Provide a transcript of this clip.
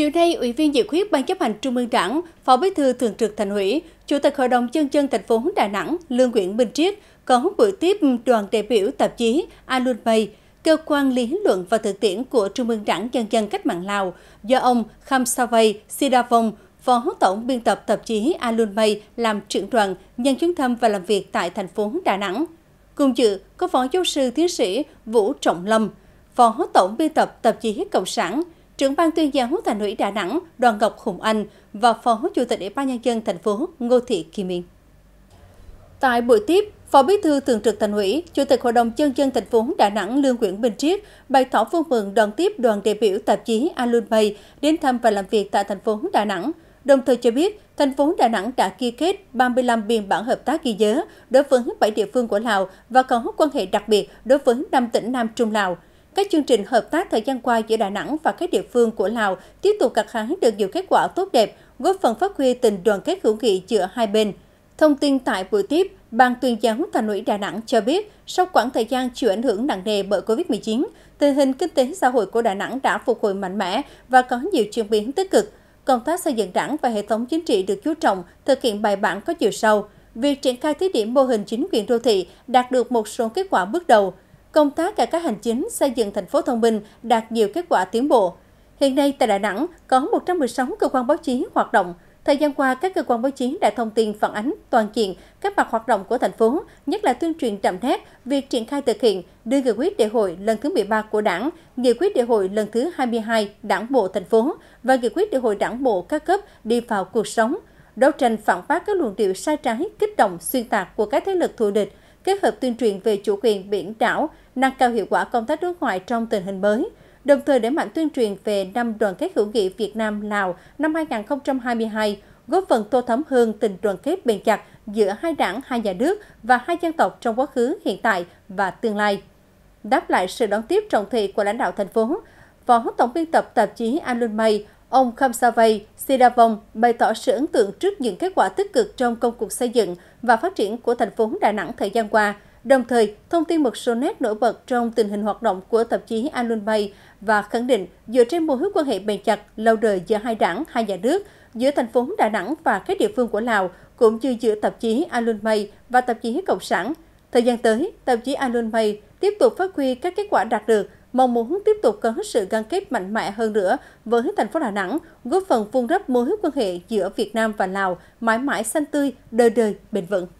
Chiều nay, Ủy viên Dự khuyết Ban chấp hành Trung ương Đảng, Phó Bí thư Thường trực Thành ủy, Chủ tịch Hội đồng Nhân dân thành phố Đà Nẵng Lương Nguyễn Bình Triết có buổi tiếp đoàn đại biểu tạp chí Alun Bay, cơ quan lý luận và thực tiễn của Trung ương Đảng Nhân dân Cách mạng Lào do ông Kham Savay Sidavong, Phó Tổng biên tập tạp chí Alun Bay làm trưởng đoàn nhân chuyến thăm và làm việc tại thành phố Đà Nẵng. Cùng dự có Phó Giáo sư Tiến sĩ Vũ Trọng Lâm, Phó Tổng biên tập tạp chí Cộng sản, trưởng ban tuyên giáo Thành ủy Đà Nẵng Đoàn Ngọc Hùng Anh và Phó Chủ tịch Ủy ban Nhân dân thành phố Ngô Thị Kim Yên. Tại buổi tiếp, Phó Bí thư Thường trực Thành ủy, Chủ tịch Hội đồng Nhân dân thành phố Đà Nẵng Lương Nguyễn Bình Triết bày tỏ vui mừng đón tiếp đoàn đại biểu tạp chí Alun Bay đến thăm và làm việc tại thành phố Đà Nẵng, đồng thời cho biết thành phố Đà Nẵng đã ký kết 35 biên bản hợp tác ghi nhớ đối với 7 địa phương của Lào và có quan hệ đặc biệt đối với 5 tỉnh Nam Trung Lào – các chương trình hợp tác thời gian qua giữa Đà Nẵng và các địa phương của Lào tiếp tục gặt hái được nhiều kết quả tốt đẹp, góp phần phát huy tình đoàn kết hữu nghị giữa hai bên. Thông tin tại buổi tiếp, Ban tuyên giáo Thành ủy Đà Nẵng cho biết, sau quãng thời gian chịu ảnh hưởng nặng nề bởi Covid-19, tình hình kinh tế xã hội của Đà Nẵng đã phục hồi mạnh mẽ và có nhiều chuyển biến tích cực. Công tác xây dựng đảng và hệ thống chính trị được chú trọng, thực hiện bài bản có chiều sâu. Việc triển khai thí điểm mô hình chính quyền đô thị đạt được một số kết quả bước đầu – công tác cải cách hành chính xây dựng thành phố thông minh đạt nhiều kết quả tiến bộ. Hiện nay tại Đà Nẵng có 116 cơ quan báo chí hoạt động. Thời gian qua, các cơ quan báo chí đã thông tin phản ánh toàn diện các mặt hoạt động của thành phố, nhất là tuyên truyền đậm nét việc triển khai thực hiện đưa nghị quyết đại hội lần thứ 13 của Đảng, nghị quyết đại hội lần thứ 22 Đảng bộ thành phố và nghị quyết đại hội Đảng bộ các cấp đi vào cuộc sống, đấu tranh phản bác các luận điệu sai trái, kích động xuyên tạc của các thế lực thù địch, kết hợp tuyên truyền về chủ quyền biển đảo, nâng cao hiệu quả công tác đối ngoại trong tình hình mới, đồng thời đẩy mạnh tuyên truyền về năm đoàn kết hữu nghị Việt Nam-Lào năm 2022, góp phần tô thấm hơn tình đoàn kết bền chặt giữa hai đảng, hai nhà nước và hai dân tộc trong quá khứ, hiện tại và tương lai. Đáp lại sự đón tiếp trọng thị của lãnh đạo thành phố, Phó Tổng biên tập tạp chí Alun May, ông Khamsavay Sidavong bày tỏ sự ấn tượng trước những kết quả tích cực trong công cuộc xây dựng và phát triển của thành phố Đà Nẵng thời gian qua – đồng thời thông tin một số nét nổi bật trong tình hình hoạt động của tạp chí Alun Bay và khẳng định dựa trên mô hữu quan hệ bền chặt lâu đời giữa hai đảng, hai nhà nước, giữa thành phố Đà Nẵng và các địa phương của Lào, cũng như giữa tạp chí Alun Bay và tạp chí Cộng sản. Thời gian tới, tạp chí Alun Bay tiếp tục phát huy các kết quả đạt được, mong muốn tiếp tục có sự gắn kết mạnh mẽ hơn nữa với thành phố Đà Nẵng, góp phần vun đắp mối quan hệ giữa Việt Nam và Lào mãi mãi xanh tươi, đời đời bền vững.